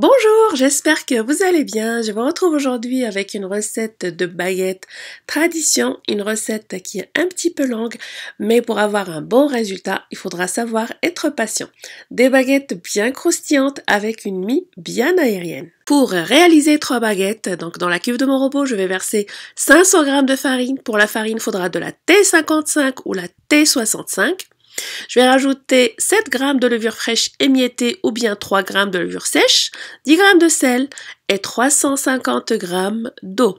Bonjour, j'espère que vous allez bien. Je vous retrouve aujourd'hui avec une recette de baguette tradition, une recette qui est un petit peu longue, mais pour avoir un bon résultat, il faudra savoir être patient. Des baguettes bien croustillantes avec une mie bien aérienne. Pour réaliser trois baguettes, donc dans la cuve de mon robot, je vais verser 500 g de farine. Pour la farine, il faudra de la T55 ou la T65. Je vais rajouter 7 g de levure fraîche émiettée ou bien 3 g de levure sèche, 10 g de sel et 350 g d'eau.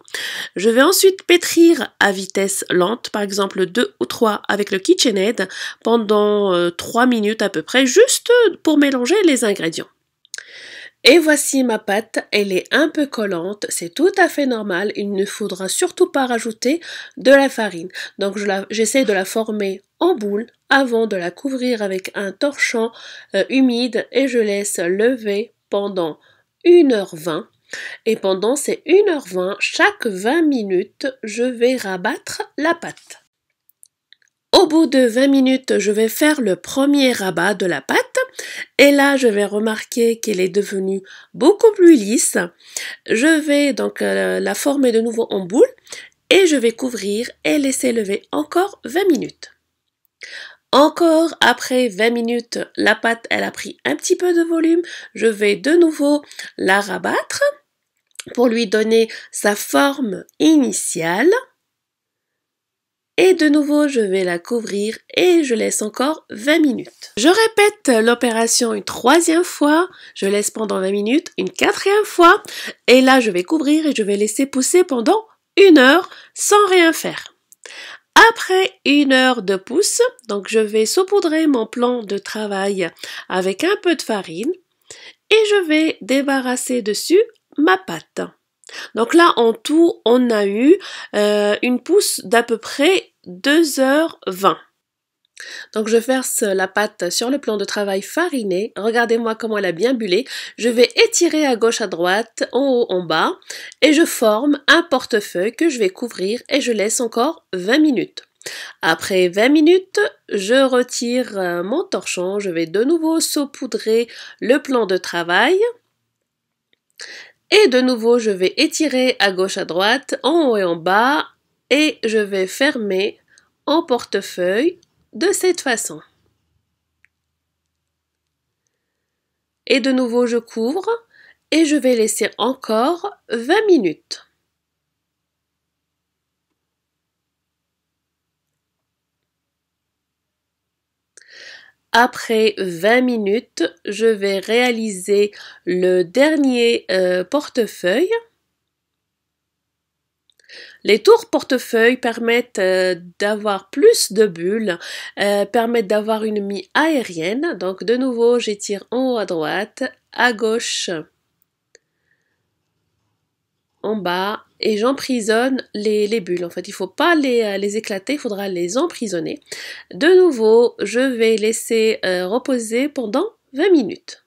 Je vais ensuite pétrir à vitesse lente, par exemple 2 ou 3 avec le KitchenAid pendant 3 euh, minutes à peu près, juste pour mélanger les ingrédients. Et voici ma pâte, elle est un peu collante, c'est tout à fait normal, il ne faudra surtout pas rajouter de la farine. Donc j'essaie de la former en boule avant de la couvrir avec un torchon euh, humide et je laisse lever pendant 1h20. Et pendant ces 1h20, chaque 20 minutes, je vais rabattre la pâte. Au bout de 20 minutes, je vais faire le premier rabat de la pâte et là, je vais remarquer qu'elle est devenue beaucoup plus lisse. Je vais donc euh, la former de nouveau en boule et je vais couvrir et laisser lever encore 20 minutes. Encore après 20 minutes, la pâte, elle a pris un petit peu de volume. Je vais de nouveau la rabattre pour lui donner sa forme initiale. Et de nouveau, je vais la couvrir et je laisse encore 20 minutes. Je répète l'opération une troisième fois, je laisse pendant 20 minutes, une quatrième fois, et là je vais couvrir et je vais laisser pousser pendant une heure sans rien faire. Après une heure de pousse, donc je vais saupoudrer mon plan de travail avec un peu de farine et je vais débarrasser dessus ma pâte. Donc là, en tout, on a eu euh, une pousse d'à peu près 2h20. Donc je verse la pâte sur le plan de travail fariné. Regardez-moi comment elle a bien bulé. Je vais étirer à gauche, à droite, en haut, en bas. Et je forme un portefeuille que je vais couvrir et je laisse encore 20 minutes. Après 20 minutes, je retire euh, mon torchon. Je vais de nouveau saupoudrer le plan de travail. Et de nouveau, je vais étirer à gauche, à droite, en haut et en bas, et je vais fermer en portefeuille de cette façon. Et de nouveau, je couvre et je vais laisser encore 20 minutes. Après 20 minutes, je vais réaliser le dernier euh, portefeuille. Les tours portefeuille permettent euh, d'avoir plus de bulles, euh, permettent d'avoir une mie aérienne. Donc de nouveau, j'étire en haut à droite, à gauche en bas et j'emprisonne les, bulles. En fait, il ne faut pas euh, les, éclater, il faudra les emprisonner. De nouveau, je vais laisser euh, reposer pendant 20 minutes.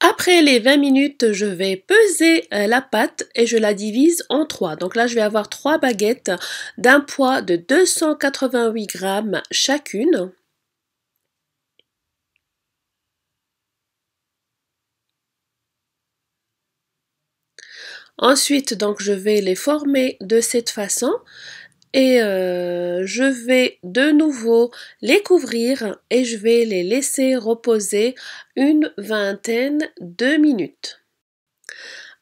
Après les 20 minutes, je vais peser euh, la pâte et je la divise en trois. Donc là, je vais avoir trois baguettes d'un poids de 288 grammes chacune. Ensuite, donc, je vais les former de cette façon et euh, je vais de nouveau les couvrir et je vais les laisser reposer une vingtaine de minutes.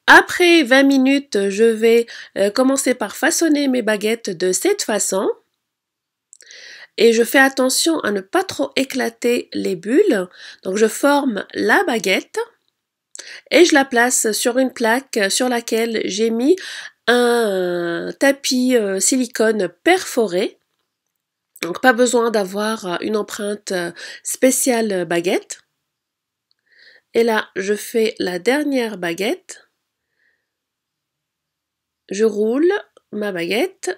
Après 20 minutes, je vais euh, commencer par façonner mes baguettes de cette façon. Et je fais attention à ne pas trop éclater les bulles. Donc je forme la baguette et je la place sur une plaque sur laquelle j'ai mis un tapis euh, silicone perforé. Donc pas besoin d'avoir euh, une empreinte euh, spéciale baguette. Et là, je fais la dernière baguette. Je roule ma baguette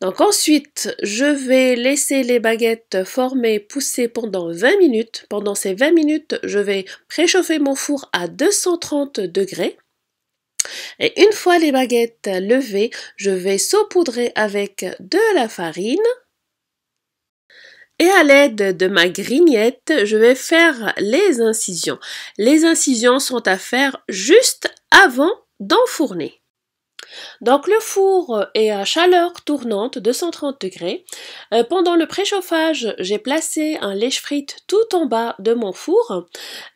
Donc ensuite, je vais laisser les baguettes former, pousser pendant 20 minutes. Pendant ces 20 minutes, je vais préchauffer mon four à 230 degrés. Et une fois les baguettes levées, je vais saupoudrer avec de la farine. Et à l'aide de ma grignette, je vais faire les incisions. Les incisions sont à faire juste avant d'enfourner. Donc le four est à chaleur tournante 230 degrés. Euh, pendant le préchauffage, j'ai placé un lèche frite tout en bas de mon four.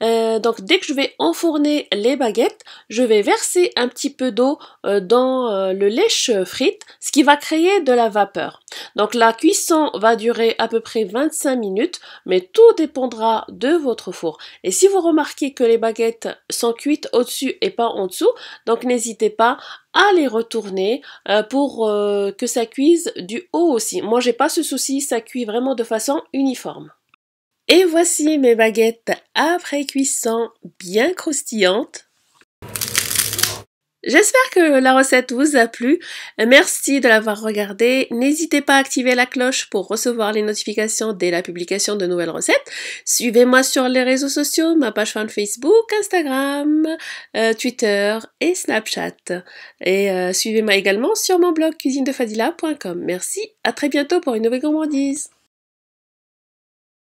Euh, donc dès que je vais enfourner les baguettes, je vais verser un petit peu d'eau euh, dans le lèche frite, ce qui va créer de la vapeur. Donc la cuisson va durer à peu près 25 minutes, mais tout dépendra de votre four. Et si vous remarquez que les baguettes sont cuites au-dessus et pas en dessous, donc n'hésitez pas à les retourner euh, pour euh, que ça cuise du haut aussi. Moi, j'ai pas ce souci, ça cuit vraiment de façon uniforme. Et voici mes baguettes après cuisson bien croustillantes. J'espère que la recette vous a plu. Merci de l'avoir regardée. N'hésitez pas à activer la cloche pour recevoir les notifications dès la publication de nouvelles recettes. Suivez-moi sur les réseaux sociaux, ma page Facebook, Instagram, euh, Twitter et Snapchat. Et euh, suivez-moi également sur mon blog cuisinedefadila.com. Merci, à très bientôt pour une nouvelle gourmandise.